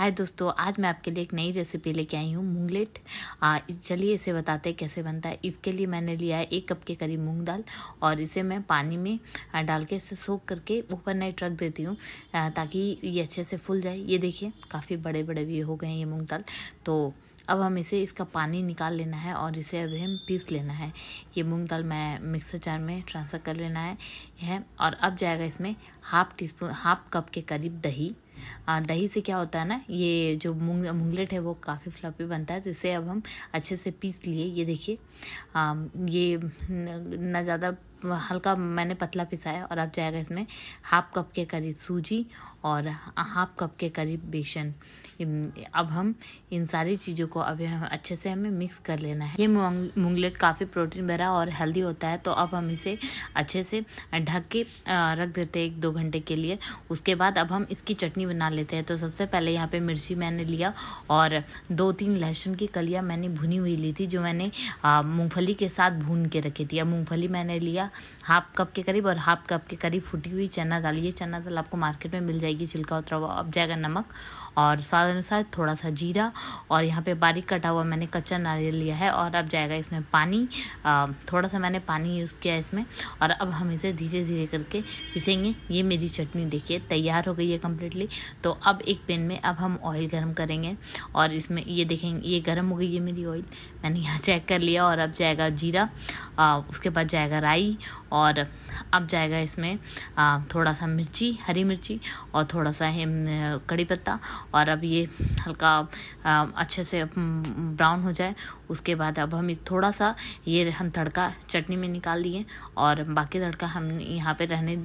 हाय दोस्तों आज मैं आपके लिए एक नई रेसिपी लेके आई हूँ मूंगलेट चलिए इसे बताते हैं कैसे बनता है इसके लिए मैंने लिया है एक कप के करीब मूंग दाल और इसे मैं पानी में डाल के इसे सोख करके ऊपर नाइट रख देती हूँ ताकि ये अच्छे से फूल जाए ये देखिए काफ़ी बड़े बड़े भी हो गए हैं ये मूँग दाल तो अब हम इसे इसका पानी निकाल लेना है और इसे अभी हम पीस लेना है ये मूंग दाल मैं मिक्सर जार में ट्रांसफ़र कर लेना है है और अब जाएगा इसमें half teaspoon half cup के करीब दही आ, दही से क्या होता है ना ये जो मूंग मूंगलेट है वो काफ़ी फ्लफी बनता है तो इसे अब हम अच्छे से पीस लिए ये देखिए ये ना ज़्यादा हल्का मैंने पतला पिसाया और अब जाएगा इसमें हाफ कप के करीब सूजी और हाफ कप के करीब बेसन अब हम इन सारी चीज़ों को अभी हम अच्छे से हमें मिक्स कर लेना है ये मूंगलेट काफ़ी प्रोटीन भरा और हेल्दी होता है तो अब हम इसे अच्छे से ढक के रख देते हैं एक दो घंटे के लिए उसके बाद अब हम इसकी चटनी बना लेते हैं तो सबसे पहले यहाँ पे मिर्ची मैंने लिया और दो तीन लहसुन की कलियाँ मैंने भुनी हुई ली थी जो मैंने मूँगफली के साथ भून के रखी थी अब मूँगफली मैंने लिया हाफ कप के करीब और हाफ कप के करीब फूटी हुई चना दाल ये चना दाल आपको मार्केट में मिल जाएगी छिलका उतरा हुआ अब जाएगा नमक और स्वाद अनुसार थोड़ा सा जीरा और यहाँ पे बारीक कटा हुआ मैंने कच्चा नारियल लिया है और अब जाएगा इसमें पानी थोड़ा सा मैंने पानी यूज़ किया इसमें और अब हम इसे धीरे धीरे करके पिसेंगे ये मेरी चटनी देखिए तैयार हो गई है कम्प्लीटली तो अब एक पेन में अब हम ऑयल गर्म करेंगे और इसमें ये देखेंगे ये गर्म हो गई है मेरी ऑयल मैंने यहाँ चेक कर लिया और अब जाएगा जीरा आ, उसके बाद जाएगा राई और अब जाएगा इसमें थोड़ा सा मिर्ची हरी मिर्ची और थोड़ा सा कड़ी पत्ता और अब ये हल्का अच्छे से ब्राउन हो जाए उसके बाद अब हम थोड़ा सा ये हम तड़का चटनी में निकाल लिए और बाकी तड़का हम यहाँ पे रहने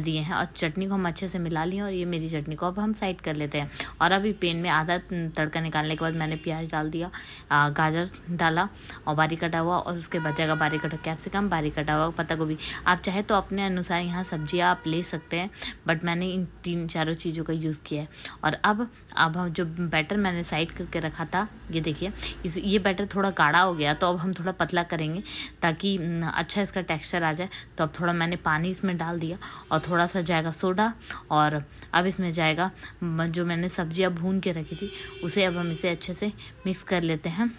दिए हैं और चटनी को हम अच्छे से मिला लिए और ये मेरी चटनी को अब हम साइड कर लेते हैं और अभी पेन में आधा तड़का निकालने के बाद मैंने प्याज डाल दिया गाजर डाला और बारीक कटा हुआ और उसके बाद जगह बारीक कटा कैप्सिकम बारीक कटा हुआ पत्ता गोभी आप चाहे तो अपने अनुसार यहाँ सब्जियाँ आप ले सकते हैं बट मैंने इन तीन चारों चीज़ों का यूज़ किया है और अब अब हम जो बैटर मैंने साइड करके रखा था ये देखिए इस ये बैटर थोड़ा गाढ़ा हो गया तो अब हम थोड़ा पतला करेंगे ताकि अच्छा इसका टेक्स्चर आ जाए तो अब थोड़ा मैंने पानी इसमें डाल दिया और थोड़ा सा जाएगा सोडा और अब इसमें जाएगा जो मैंने सब्जियाँ भून के रखी थी उसे अब हम इसे अच्छे से मिक्स कर लेते हैं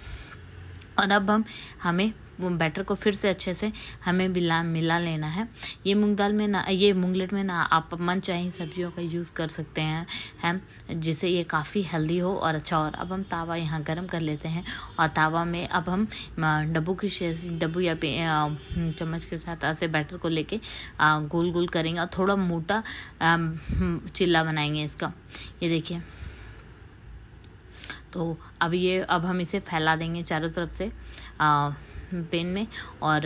और अब हम हमें बैटर को फिर से अच्छे से हमें मिला मिला लेना है ये मूंग दाल में ना ये मूंगलेट में ना आप मन चाहे सब्जियों का यूज़ कर सकते हैं हैं जिससे ये काफ़ी हेल्दी हो और अच्छा और अब हम तावा यहाँ गर्म कर लेते हैं और तावा में अब हम डब्बू की डब्बू या हम्म, चम्मच के साथ ऐसे बैटर को लेके गोल गोल करेंगे और थोड़ा मोटा हम्म, चिल्ला बनाएंगे इसका ये देखिए तो अब ये अब हम इसे फैला देंगे चारों तरफ से आ, पेन में और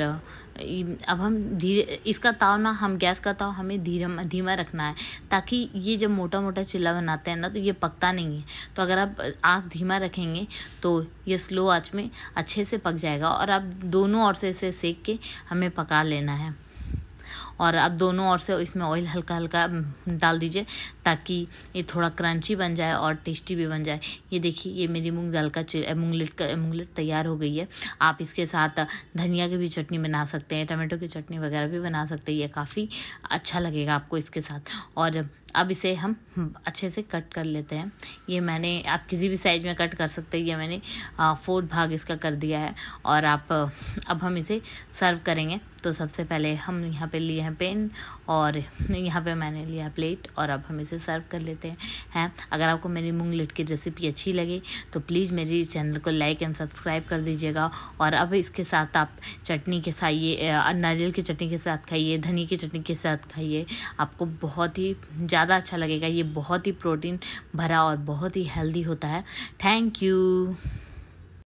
अब हम धीरे इसका ताव ना हम गैस का ताव हमें धीरे धीमा रखना है ताकि ये जब मोटा मोटा चिल्ला बनाते हैं ना तो ये पकता नहीं है तो अगर आप आँख धीमा रखेंगे तो ये स्लो आँच में अच्छे से पक जाएगा और आप दोनों ओर से इसे सेक के हमें पका लेना है और आप दोनों ओर से इसमें ऑयल हल्का हल्का डाल दीजिए ताकि ये थोड़ा क्रंची बन जाए और टेस्टी भी बन जाए ये देखिए ये मेरी मूंग दाल का मूंगलेट का मूंगलेट तैयार हो गई है आप इसके साथ धनिया की भी चटनी बना सकते हैं टमाटो की चटनी वगैरह भी बना सकते हैं ये काफ़ी अच्छा लगेगा आपको इसके साथ और अब इसे हम अच्छे से कट कर लेते हैं ये मैंने आप किसी भी साइज़ में कट कर सकते हैं ये मैंने फोर्थ भाग इसका कर दिया है और आप अब हम इसे सर्व करेंगे तो सबसे पहले हम यहाँ पे लिए हैं पेन और यहाँ पे मैंने लिया प्लेट और अब हम इसे से सर्व कर लेते हैं हैं अगर आपको मेरी मूंग की रेसिपी अच्छी लगे तो प्लीज़ मेरे चैनल को लाइक एंड सब्सक्राइब कर दीजिएगा और अब इसके साथ आप चटनी के साथ ये नारियल की चटनी के साथ खाइए धनी की चटनी के साथ खाइए आपको बहुत ही ज़्यादा अच्छा लगेगा ये बहुत ही प्रोटीन भरा और बहुत ही हेल्दी होता है थैंक यू